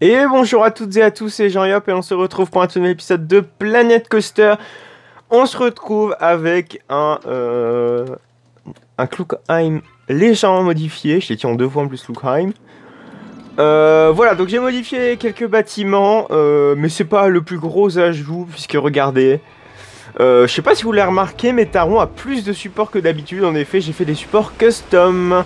Et bonjour à toutes et à tous, c'est Jean-Yop et on se retrouve pour un nouvel épisode de Planète Coaster. On se retrouve avec un, euh, un Klugheim légèrement modifié. Je l'ai dit en deux fois en plus Klugheim. Euh, voilà, donc j'ai modifié quelques bâtiments, euh, mais c'est pas le plus gros ajout, puisque regardez, euh, je sais pas si vous l'avez remarqué, mais Taron a plus de supports que d'habitude. En effet, j'ai fait des supports custom.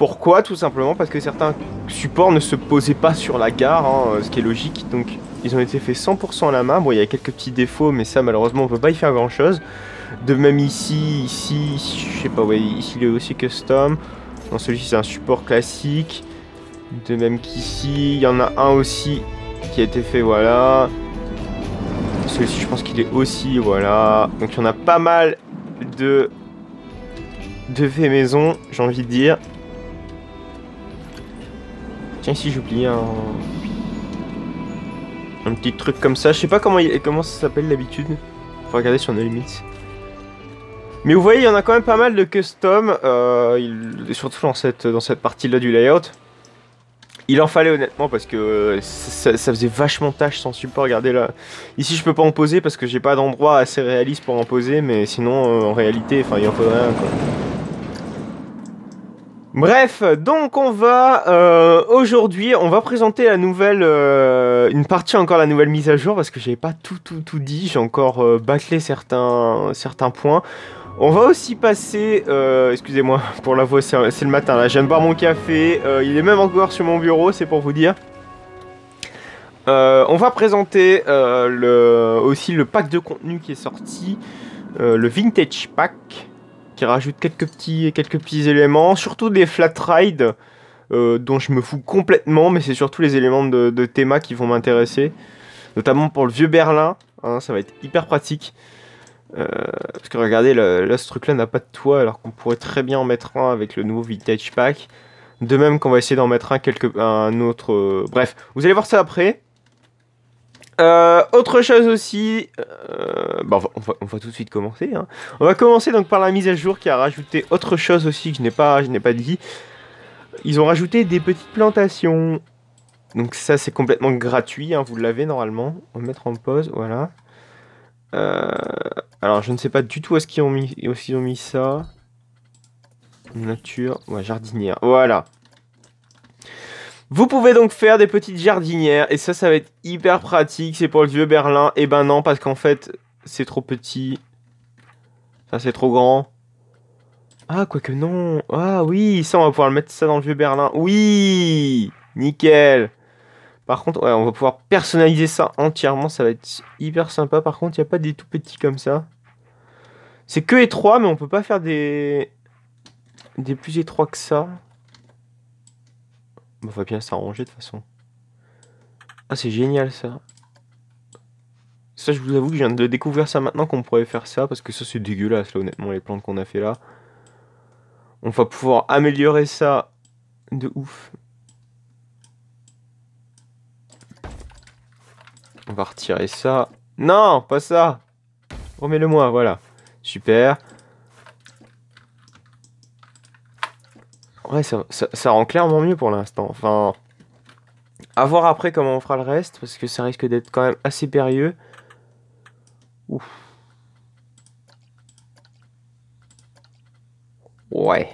Pourquoi Tout simplement parce que certains supports ne se posaient pas sur la gare, hein, euh, ce qui est logique. Donc ils ont été faits 100% à la main. Bon, il y a quelques petits défauts, mais ça malheureusement on peut pas y faire grand chose. De même ici, ici, je sais pas, oui, ici il est aussi custom. Dans celui-ci c'est un support classique. De même qu'ici, il y en a un aussi qui a été fait, voilà. Celui-ci je pense qu'il est aussi, voilà. Donc il y en a pas mal de, de faits maison, j'ai envie de dire. Ici j'ai oublié un... un petit truc comme ça. Je sais pas comment, il... comment ça s'appelle d'habitude. Faut regarder sur nos limites. Mais vous voyez, il y en a quand même pas mal de custom, euh, surtout dans cette, dans cette partie-là du layout. Il en fallait honnêtement parce que ça, faisait vachement tâche sans support. Regardez là. Ici, je peux pas en poser parce que j'ai pas d'endroit assez réaliste pour en poser, mais sinon, euh, en réalité, enfin, il en faudrait un quoi. Bref, donc on va euh, aujourd'hui, on va présenter la nouvelle, euh, une partie encore la nouvelle mise à jour parce que j'avais pas tout tout tout dit, j'ai encore euh, bâclé certains certains points. On va aussi passer, excusez-moi pour la voix, c'est le matin là, j'aime boire mon café, il est même encore sur mon bureau, c'est pour vous dire. on va présenter aussi le pack de contenu qui est sorti, le Vintage Pack qui rajoute quelques petits, quelques petits éléments, surtout des flat rides euh, dont je me fous complètement, mais c'est surtout les éléments de, théma qui vont m'intéresser, notamment pour le vieux Berlin, hein, ça va être hyper pratique. Euh, parce que regardez, là, ce truc-là n'a pas de toit, alors qu'on pourrait très bien en mettre un avec le nouveau Vintage Pack. De même qu'on va essayer d'en mettre un, quelque, un autre. Euh, bref, vous allez voir ça après. Euh, autre chose aussi, euh, bah, on, va, tout de suite commencer. Hein. On va commencer donc par la mise à jour qui a rajouté autre chose aussi que je n'ai pas, je n'ai pas dit. Ils ont rajouté des petites plantations. Donc ça c'est complètement gratuit, hein, vous l'avez normalement. On va mettre en pause, voilà. Euh, alors je ne sais pas du tout où est-ce qu'ils ont mis, ont mis ça. Nature, ouais, jardinière, voilà. Vous pouvez donc faire des petites jardinières et ça, ça va être hyper pratique. C'est pour le vieux Berlin. Et eh ben non, parce qu'en fait, c'est trop petit. Ça, c'est trop grand. Ah, quoique non. Ah oui, ça, on va pouvoir mettre ça dans le vieux Berlin. Oui Nickel Par contre, on va pouvoir personnaliser ça entièrement. Ça va être hyper sympa. Par contre, il n'y a pas des tout petits comme ça. C'est que étroit, mais on peut pas faire des... Des plus étroits que ça. On va bien s'arranger de toute façon. Ah, c'est génial ça. Ça, je vous avoue que je viens de découvrir ça maintenant qu'on pourrait faire ça, parce que ça, c'est dégueulasse, là, honnêtement, les plantes qu'on a fait là. On va pouvoir améliorer ça de ouf. On va retirer ça. Non, pas ça Remets-le-moi, voilà. Super. Ouais, ça, rend clairement mieux pour l'instant. Enfin, à voir après comment on fera le reste, parce que ça risque d'être quand même assez périlleux. Ouf. Ouais.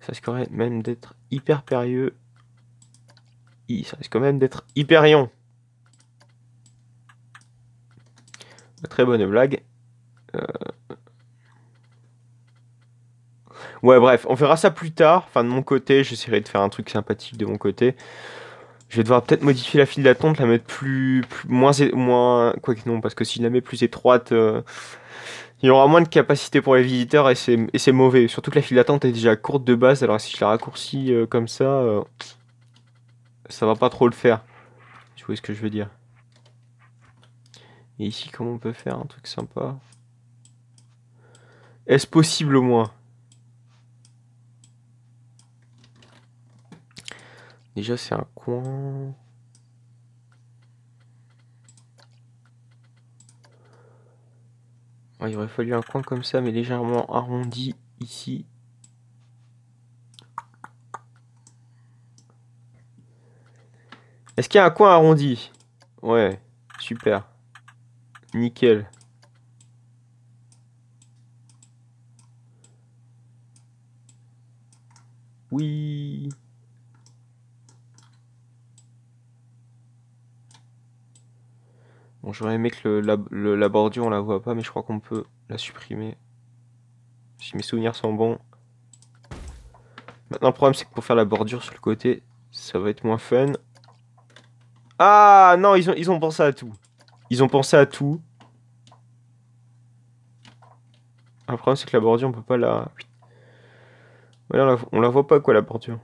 Ça risque même d'être hyper périlleux. ça risque quand même d'être Hyperion. Très bonne blague. Euh... Ouais, bref, on verra ça plus tard. Enfin, de mon côté, j'essaierai de faire un truc sympathique de mon côté. Je vais devoir peut-être modifier la file d'attente, la mettre plus, moins, moins, quoi que non, parce que si je la mets plus étroite, euh, il y aura moins de capacité pour les visiteurs et c'est mauvais. Surtout que la file d'attente est déjà courte de base, alors si je la raccourcis euh, comme ça, euh, ça va pas trop le faire. Tu vois ce que je veux dire. Et ici, comment on peut faire un truc sympa Est-ce possible au moins Déjà, c'est un coin. il aurait fallu un coin comme ça, mais légèrement arrondi ici. Est-ce qu'il y a un coin arrondi Ouais, super. Nickel. Oui. Bon, j'aurais aimé que la, bordure, on la voit pas, mais je crois qu'on peut la supprimer. Si mes souvenirs sont bons. Maintenant, le problème, c'est que pour faire la bordure sur le côté, ça va être moins fun. Ah non, ils ont, ils ont pensé à tout. Ils ont pensé à tout. Ah, le problème, c'est que la bordure, on peut pas la... la, on la voit pas, quoi, la bordure.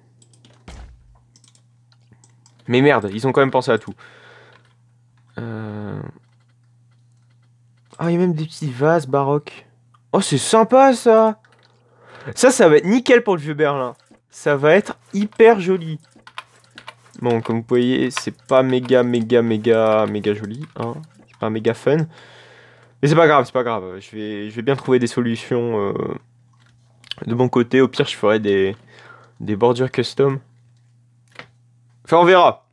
Mais merde, ils ont quand même pensé à tout. Euh, ah, il y a même des petits vases baroques. Oh, c'est sympa ça Ça, ça va être nickel pour le vieux Berlin. Ça va être hyper joli. Bon, comme vous voyez, c'est pas méga, méga, méga, méga joli. Hein. C'est pas méga fun. Mais c'est pas grave, c'est pas grave. Je vais, je vais bien trouver des solutions euh, de mon côté. Au pire, je ferai des, des bordures custom. Enfin, on verra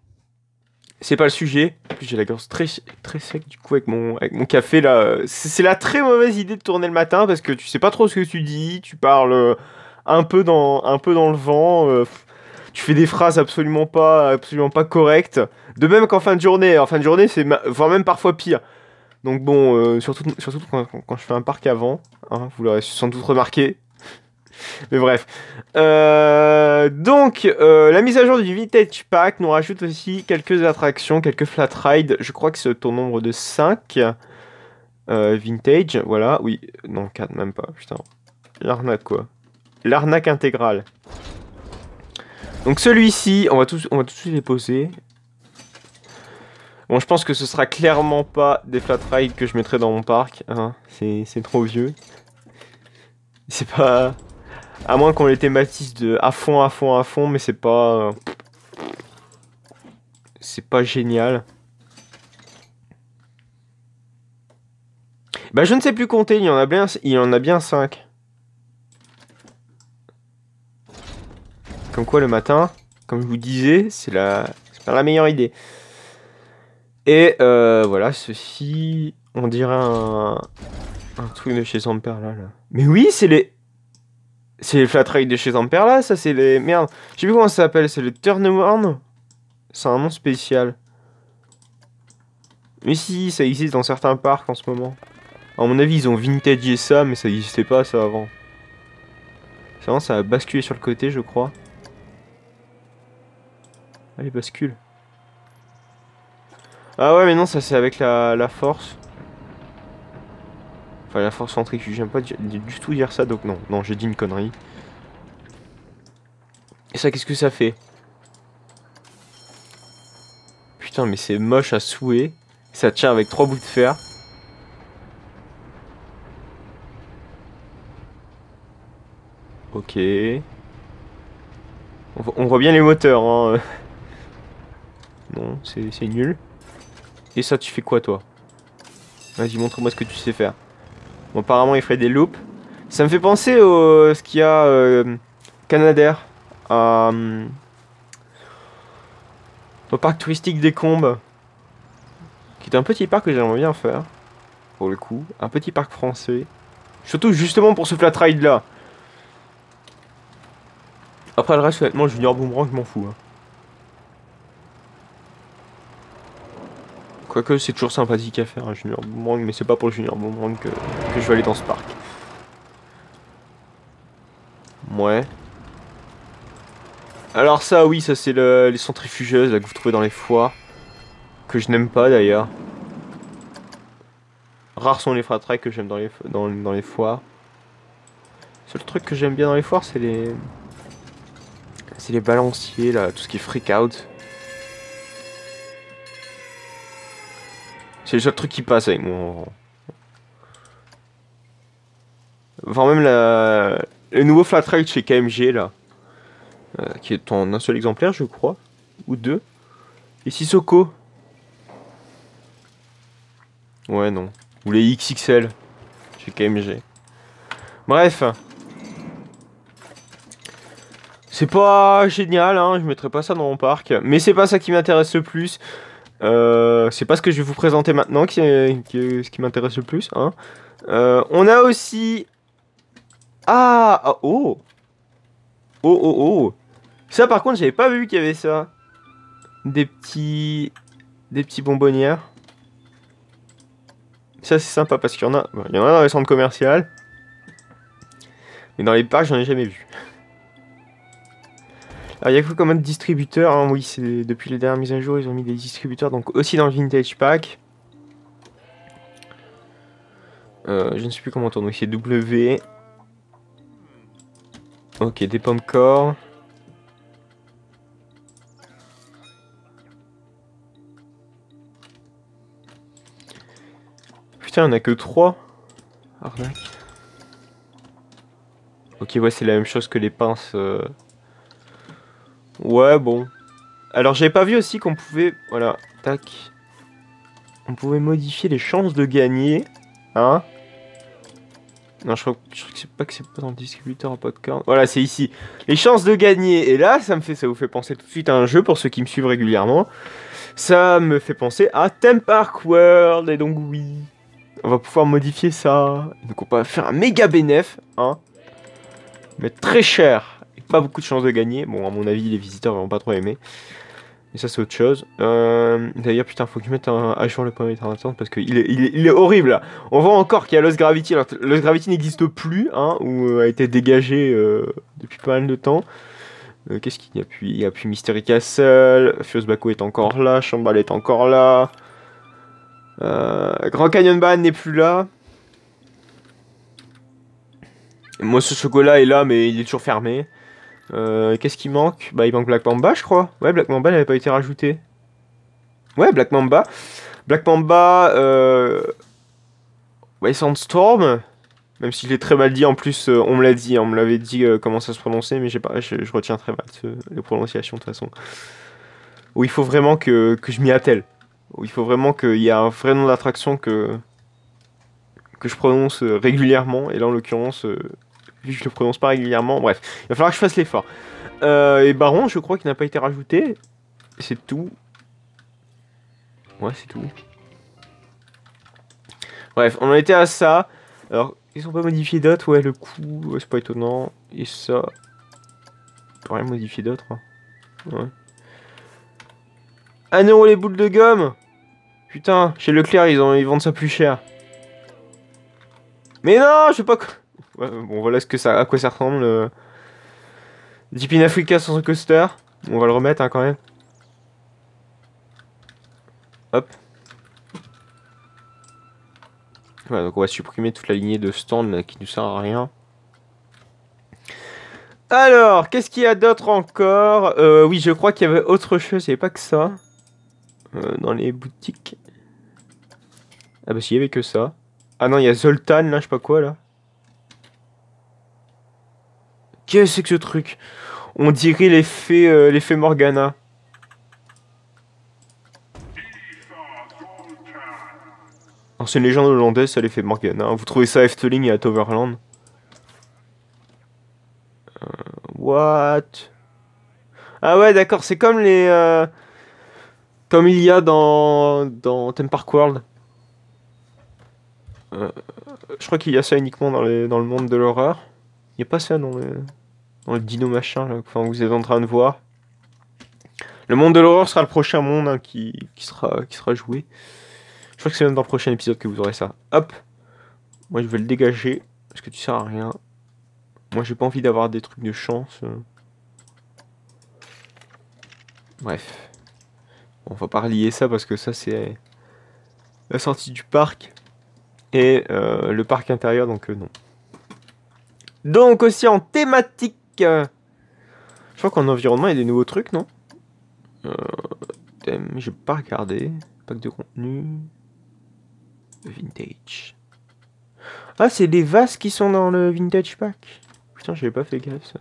c'est pas le sujet. En plus, j'ai la gorge très, très sec du coup avec mon, mon café là. C'est la très mauvaise idée de tourner le matin parce que tu sais pas trop ce que tu dis, tu parles euh, un peu dans, un peu dans le vent, euh, tu fais des phrases absolument pas, absolument pas correctes. De même qu'en fin de journée. En fin de journée, c'est voire même parfois pire. Donc bon, euh, surtout, surtout quand, je fais un parc avant, hein, vous l'aurez sans doute remarqué, mais bref. Euh, donc, euh, la mise à jour du Vintage Pack nous rajoute aussi quelques attractions, quelques flat rides. Je crois que c'est au nombre de 5. Euh, vintage, voilà. Oui, non, 4 même pas, putain. L'arnaque quoi L'arnaque intégrale. Donc celui-ci, on va tous, on va tout de suite les poser. Bon, je pense que ce sera clairement pas des flat rides que je mettrai dans mon parc. Hein. C'est trop vieux. C'est pas... À moins qu'on les thématise de à fond, à fond, à fond, mais c'est pas. Euh, c'est pas génial. Bah je ne sais plus compter, il y en a bien, il y en a bien 5. Comme quoi le matin, comme je vous disais, c'est la c'est pas la meilleure idée. Et euh, voilà, ceci, on dirait un, truc de chez Zamper là. Mais oui, c'est les c'est les flat de chez Ampère là, ça c'est les. Merde, je sais plus comment ça s'appelle, c'est le turn C'est un nom spécial. Mais si, ça existe dans certains parcs en ce moment. À mon avis, ils ont vintagé ça, mais ça n'existait pas ça avant. C'est ça a basculé sur le côté, je crois. Allez, ah, bascule. Ah ouais, mais non, ça c'est avec la, la force. Enfin, la force centrique, j'aime pas du, tout dire ça, donc non, non, j'ai dit une connerie. Et ça, qu'est-ce que ça fait Putain, mais c'est moche à souhait. Ça tient avec trois bouts de fer. Ok. On voit bien les moteurs, hein. Non, c'est nul. Et ça, tu fais quoi, toi Vas-y, montre-moi ce que tu sais faire. Bon, apparemment, il ferait des loops. Ça me fait penser au euh, ce qu'il y a euh, Canadair euh, au parc touristique des Combes, qui est un petit parc que j'aimerais bien faire pour le coup, un petit parc français, surtout justement pour ce flat ride là. Après le reste, honnêtement, Junior Boomerang, je m'en fous. Hein. Quoique c'est toujours sympathique à faire un Junior Boomerang, mais c'est pas pour le Junior Boomerang que, je vais aller dans ce parc. Ouais. Alors ça, oui, ça c'est les centrifugeuses là, que vous trouvez dans les foires. Que je n'aime pas d'ailleurs. Rares sont les fratrailles que j'aime dans les, dans, dans les foires. Le seul truc que j'aime bien dans les foires, c'est les... C'est les balanciers, là, tout ce qui est freak out. C'est le seul truc qui passe avec moi. Enfin, même le nouveau Flat track chez KMG, là, euh, qui est en un seul exemplaire, je crois, ou deux. Et Sissoko. Ouais, non. Ou les XXL chez KMG. Bref. C'est pas génial, hein, je mettrai pas ça dans mon parc. Mais c'est pas ça qui m'intéresse le plus. Euh, c'est pas ce que je vais vous présenter maintenant qui est, ce qui m'intéresse le plus. Hein. Euh, on a aussi. Ah, oh oh, oh oh oh oh Ça par contre, j'avais pas vu qu'il y avait ça. Des petits. Des petits bonbonnières. Ça c'est sympa parce qu'il y en a. Bah, il y en a dans les centres commerciaux. Mais dans les parcs, j'en ai jamais vu. Alors, il a un distributeur, distributeurs, hein, oui, c'est depuis les dernières mises à jour, ils ont mis des distributeurs, donc aussi dans le Vintage Pack. Euh, je ne sais plus comment on tourne, c'est W. Ok, des pommes corps. Putain, on a que 3. Ok, ouais, c'est la même chose que les pinces. Euh Ouais, bon. Alors, j'avais pas vu aussi qu'on pouvait... Voilà, tac. On pouvait modifier les chances de gagner. Hein Non, je crois, je crois que c'est pas que c'est pas dans le distributeur à podcast. Voilà, c'est ici. Les chances de gagner. Et là, ça me fait, ça vous fait penser tout de suite à un jeu pour ceux qui me suivent régulièrement. Ça me fait penser à Theme Park World. Et donc, oui, on va pouvoir modifier ça. Donc, on peut faire un méga bénéf. Hein Mais très cher pas beaucoup de chances de gagner. Bon, à mon avis, les visiteurs vont pas trop aimer. Et ça, c'est autre chose. Euh, d'ailleurs, putain, faut que je mette un, à jour le premier temps parce qu'il est, il est, horrible. On voit encore qu'il y a Lost Gravity. Alors, Lost Gravity n'existe plus, hein, ou euh, a été dégagé euh, depuis pas mal de temps. Qu'est-ce qu'il y a puis Il y a plus Mystery Castle. Fuse Baku est encore là. Chambal est encore là. Grand Canyon Ban n'est plus là. Moi, ce chocolat est là, mais il est toujours fermé. Euh, qu'est-ce qui manque Bah, il manque Black Mamba, je crois. Ouais, Black Mamba n'avait pas été rajouté. Ouais, Black Mamba. Black Mamba, euh... Ouais, Sandstorm. Même si je très mal dit, en plus, euh, on me l'a dit, hein, on me l'avait dit euh, comment ça se prononçait, mais pas, je, retiens très mal les prononciations de toute façon. Où il faut vraiment que, je m'y attelle. Où il faut vraiment qu'il y ait un vrai nom d'attraction que, que je prononce régulièrement, et là en l'occurrence, je le prononce pas régulièrement, bref, il va falloir que je fasse l'effort. Euh, et Baron, je crois qu'il n'a pas été rajouté. C'est tout. Ouais, c'est tout. Bref, on en était à ça. Alors, ils ont pas modifié d'autres, ouais, le coup, c'est pas étonnant. Et ça, peut rien modifier d'autre. Hein. Ouais. Un les boules de gomme Putain, chez Leclerc, ils, ont, ils vendent ça plus cher. Mais non, je sais pas bon, voilà ce que ça, à quoi ça ressemble. le euh, Deep in Africa sans coaster. On va le remettre hein, quand même. Hop. donc on va supprimer toute la lignée de stand qui ne sert à rien. Alors, qu'est-ce qu'il y a d'autre encore euh, Oui, je crois qu'il y avait autre chose, il n'y avait pas que ça. Euh, dans les boutiques. Ah bah s'il y avait que ça. Ah non, il y a Zoltan là, je sais pas quoi là. Qu'est-ce que ce truc On dirait l'effet euh, Morgana. l'effet Morgana. Ancienne légende hollandaise, ça l'effet Morgana. Vous trouvez ça à Efteling et à Toverland euh, What Ah ouais, d'accord, c'est comme les... Euh, comme il y a dans, dans Park World. je crois qu'il y a ça uniquement dans, les, dans le monde de l'horreur. Il n'y a pas ça dans le, dans le dino machin là, vous êtes en train de voir. Le monde de l'horreur sera le prochain monde hein, qui, sera, qui sera joué. Je crois que c'est même dans le prochain épisode que vous aurez ça. Hop Moi je vais le dégager parce que tu sers à rien. Moi j'ai pas envie d'avoir des trucs de chance. Bref. on va pas relier ça parce que ça c'est la sortie du parc et euh, le parc intérieur donc euh, non. Donc aussi en thématique. Je crois qu'en environnement, il y a des nouveaux trucs, non euh, Thème, j'ai pas regardé. Pack de contenu. Vintage. Ah, c'est des vases qui sont dans le vintage pack. Putain, j'avais pas fait gaffe ça.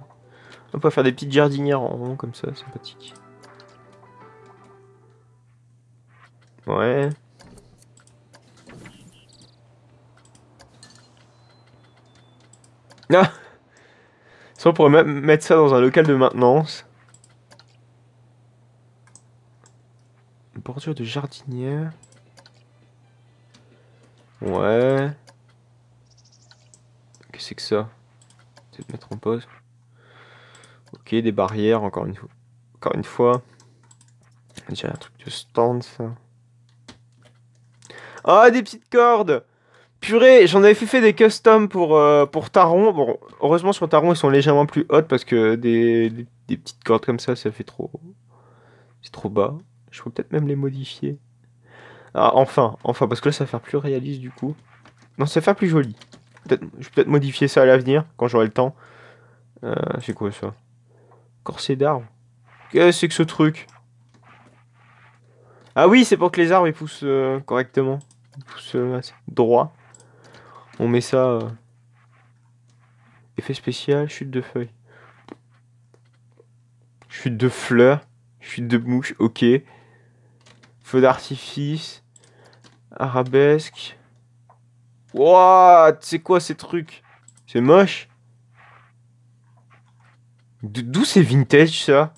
On peut faire des petites jardinières en rond comme ça, sympathique. Ouais. Ah Ça, on pourrait mettre ça dans un local de maintenance. Bordure de jardinière. Ouais. Qu'est-ce que c'est que ça Peut-être mettre en pause. Ok, des barrières, encore une fois. Encore une fois. J'ai un truc de stand, ça. Ah, des petites cordes Purée, j'en avais fait, des customs pour, euh, pour Taron. Bon, heureusement sur Taron, ils sont légèrement plus hautes parce que des, petites cordes comme ça, ça fait trop. C'est trop bas. Je peux peut-être même les modifier. Ah, enfin, enfin, parce que là, ça va faire plus réaliste du coup. Non, ça va faire plus joli. je vais peut-être modifier ça à l'avenir quand j'aurai le temps. Euh, c'est quoi ça Corset d'arbre. Qu'est-ce que c'est que ce truc Ah oui, c'est pour que les arbres ils poussent euh, correctement. Ils poussent euh, droit. On met ça. Euh, effet spécial, chute de feuilles. Chute de fleurs. Chute de mouches, ok. Feu d'artifice. Arabesque. What C'est quoi ces trucs C'est moche D'où c'est vintage ça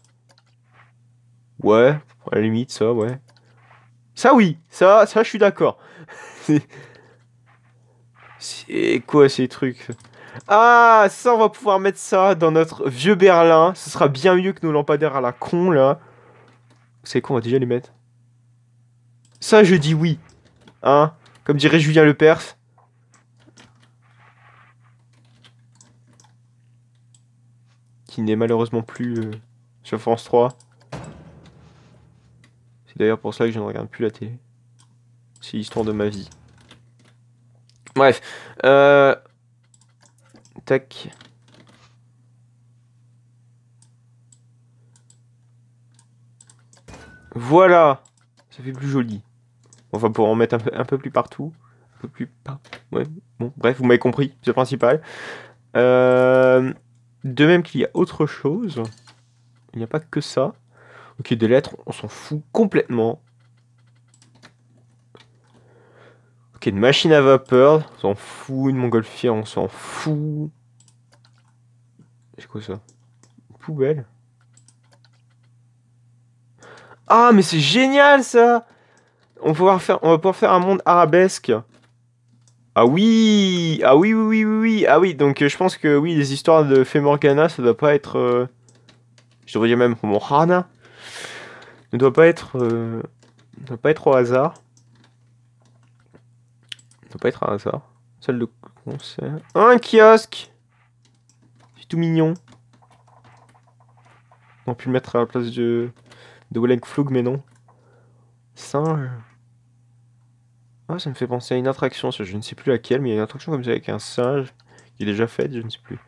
Ouais, à la limite ça, ouais. Ça oui, ça, ça je suis d'accord. C'est quoi ces trucs Ah, ça, on va pouvoir mettre ça dans notre vieux Berlin. Ce sera bien mieux que nos lampadaires à la con, là. C'est quoi, on va déjà les mettre Ça, je dis oui. Hein Comme dirait Julien Lepers. Qui n'est malheureusement plus euh, sur France 3. C'est d'ailleurs pour ça que je ne regarde plus la télé. C'est l'histoire de ma vie. Bref. Euh... Tac. Voilà. Ça fait plus joli. On va pouvoir en mettre un peu, plus partout. Un peu plus... pas, Ouais. Bon, bref, vous m'avez compris. C'est le principal. Euh... De même qu'il y a autre chose. Il n'y a pas que ça. Ok, des lettres, on s'en fout complètement. une machine à vapeur, on s'en fout, une montgolfière, on s'en fout. C'est quoi ça poubelle Ah, mais c'est génial ça on va, pouvoir faire, un monde arabesque. Ah oui Ah oui, oui, oui, oui, Ah oui, donc euh, je pense que oui, les histoires de Femorgana, ça doit pas être... Euh, je devrais dire même Morana. Ne doit pas être... Euh, ne doit pas être au hasard peut pas être un hasard. celle de concert. Un kiosque C'est tout mignon. On peut le mettre à la place de, de Oleg Flug, mais non. Singe. Ah, ça me fait penser à une attraction, je ne sais plus laquelle, mais il y a une attraction comme ça avec un singe qui est déjà faite, je ne sais plus.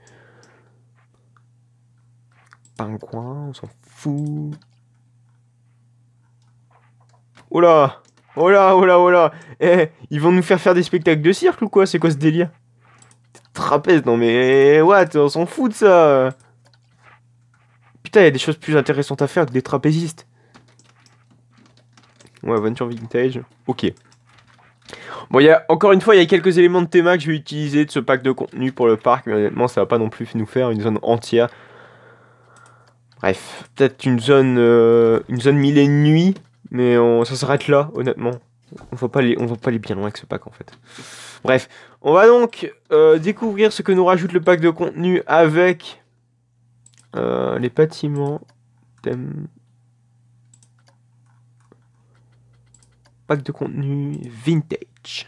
un coin, on s'en fout. Oula Oh là, oh là, oh là. Eh, ils vont nous faire faire des spectacles de cirque ou quoi C'est quoi ce délire Trapèze, non mais eh, what On s'en fout de ça. Putain, il y a des choses plus intéressantes à faire que des trapézistes. Ouais, Venture Vintage. Ok. Bon, y encore une fois, il y a quelques éléments de théma que je vais utiliser de ce pack de contenu pour le parc, mais honnêtement, ça va pas non plus nous faire une zone entière. Bref, peut-être une zone, euh, une zone mille et nuit mais on, ça s'arrête là, honnêtement. On ne pas va pas aller bien loin avec ce pack en fait. Bref, on va donc euh, découvrir ce que nous rajoute le pack de contenu avec euh, les bâtiments. Thème. Pack de contenu vintage.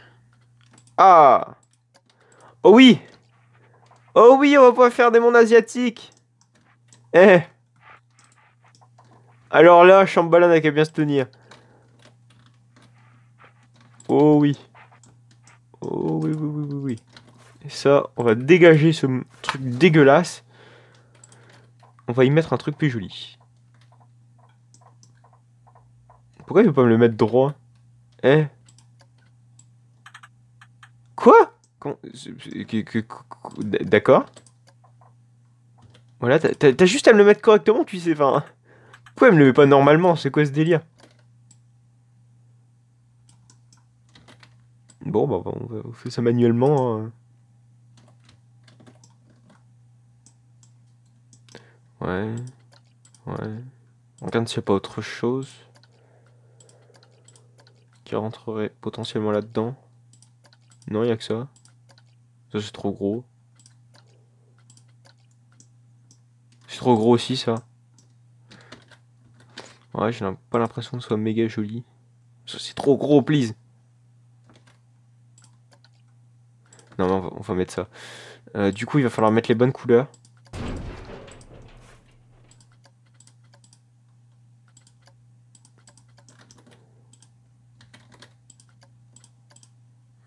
Ah Oh oui Oh oui, on va pouvoir faire des mondes asiatiques Eh alors là, Chambalan n'a qu'à bien se tenir. Oh oui. Oh oui, oui, oui, oui, oui. Et ça, on va dégager ce truc dégueulasse. On va y mettre un truc plus joli. Pourquoi il veut pas me le mettre droit Hein Quoi D'accord. Voilà, t'as juste à me le mettre correctement, tu sais, enfin... Pourquoi elle me le met pas normalement C'est quoi ce délire Bon, bah, on, fait ça manuellement. Hein. Ouais. Ouais. On regarde s'il n'y a pas autre chose qui rentrerait potentiellement là-dedans. Non, il n'y a que ça. Ça, c'est trop gros. C'est trop gros aussi, ça. Ouais, j'ai pas l'impression que ce soit méga joli. C'est trop gros, please. Non, on va, on va mettre ça. Euh, du coup, il va falloir mettre les bonnes couleurs.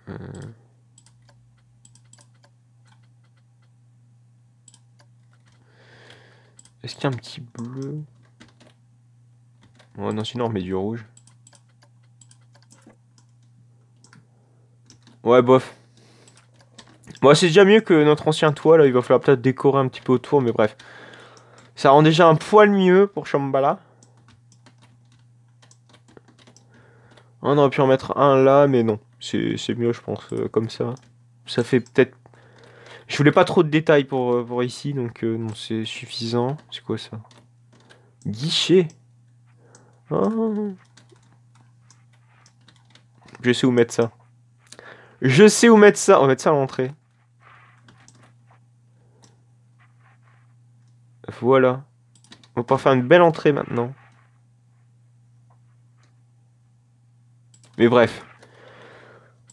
Euh. Est-ce qu'il y a un petit bleu Oh non, sinon on met du rouge. Ouais, bof. bon, c'est déjà mieux que notre ancien toit, là. Il va falloir peut-être décorer un petit peu autour, mais bref. Ça rend déjà un poil mieux pour Shambhala. On aurait pu en mettre un là, mais non. C'est mieux, je pense, euh, comme ça. Ça fait peut-être... Je voulais pas trop de détails pour, pour euh, ici, donc euh, non, c'est suffisant. C'est quoi ça Guichet je sais où mettre ça. Je sais où mettre ça. On va mettre ça à l'entrée. Voilà. On va pouvoir faire une belle entrée maintenant. Mais bref.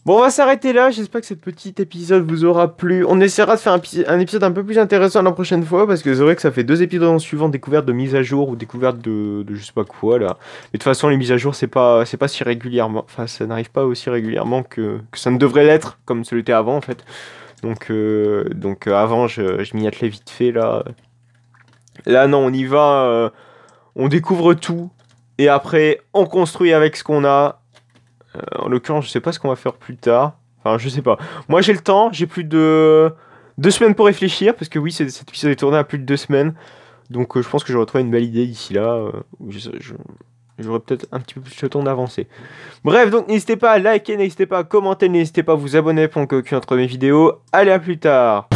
Bon, on va s'arrêter là. J'espère que ce petit épisode vous aura plu. On essaiera de faire un, épisode un peu plus intéressant la prochaine fois parce que c'est vrai que ça fait deux épisodes en suivant découverte de mise à jour ou découverte de, je sais pas quoi là. Mais de toute façon, les mises à jour, c'est pas, pas si régulièrement. Enfin, ça n'arrive pas aussi régulièrement que, ça ne devrait l'être comme ce l'était avant en fait. Donc, euh, donc euh, avant, je, m'y attelais vite fait là. Là, non, on y va. Euh, on découvre tout. Et après, on construit avec ce qu'on a euh, en l'occurrence, je sais pas ce qu'on va faire plus tard. Enfin, je sais pas. Moi, j'ai le temps, j'ai plus de deux semaines pour réfléchir, parce que oui, cette épisode est tourné à plus de deux semaines. Donc, euh, je pense que j'aurai trouvé une belle idée d'ici là. Euh, j'aurai peut-être un petit peu plus le temps d'avancer. Bref, donc n'hésitez pas à liker, n'hésitez pas à commenter, n'hésitez pas à vous abonner pour ne aucune entre mes vidéos. Allez, à plus tard!